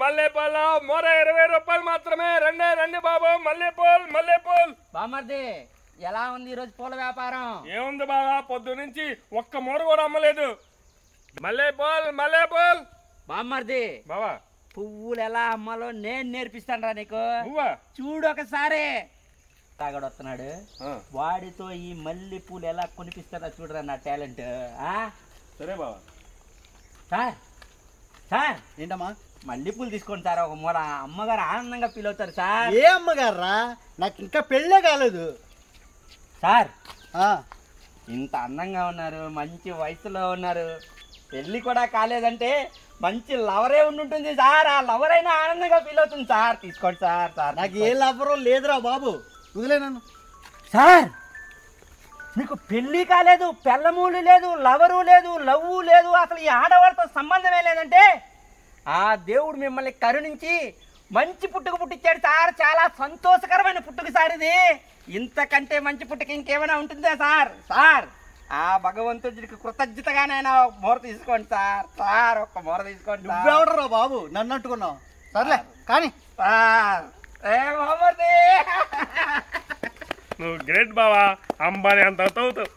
మల్లెపూల మోర ఇరవై రూపాయలు మాత్రమే రండి రండి బాబు మల్లెపూలు మల్లెపూలు బామర్ది ఎలా ఉంది ఈరోజు పూల వ్యాపారం ఏముంది బాబా పొద్దు నుంచి ఒక్క మూడ కూడా అమ్మలేదు మల్లెపూలు మల్లెపూలు బామ్మర్ది బావా పువ్వులు ఎలా అమ్మాలో నేను నేర్పిస్తాను రా నీకు చూడు ఒకసారి తాగడు వస్తున్నాడు వాడితో ఈ మల్లెపూలు ఎలా కొనిపిస్తారా చూడరా నా టాలెంట్ సరే బావా సార్ సార్ ఏంటమ్మా మల్లెపూలు తీసుకోండి సార్ ఒక మూల అమ్మగారు ఆనందంగా ఫీల్ అవుతారు సార్ ఏ అమ్మగారు రా నాకు ఇంకా పెళ్ళే కాలేదు సార్ ఇంత అందంగా ఉన్నారు మంచి వయసులో ఉన్నారు పెళ్ళి కూడా కాలేదంటే మంచి లవరే ఉండుంటుంది సార్ ఆ లవర్ అయినా ఆనందంగా ఫీల్ అవుతుంది సార్ తీసుకోండి సార్ సార్ నాకు ఏ లవరో లేదురా బాబు వదిలేనాను సార్ మీకు పెళ్ళి కాలేదు పెళ్ళమూలు లేదు లవరు లేదు లవ్వు లేదు అసలు ఈ ఆడవాళ్ళతో సంబంధమే లేదంటే ఆ దేవుడు మిమ్మల్ని కరుణించి మంచి పుట్టుకు పుట్టించాడు సార్ చాలా సంతోషకరమైన పుట్టుకు సార్ ఇది ఇంతకంటే మంచి పుట్టుక ఇంకేమైనా ఉంటుందా సార్ సార్ ఆ భగవంతుడికి కృతజ్ఞతగా నేను మూర తీసుకోండి సార్ సార్ ఒక్క మూర తీసుకోండి బాబు నన్ను అంటుకున్నావు సర్లే కానీ సార్ నువ్వు గ్రేట్ బావా అంబానీ అంత అవుతావు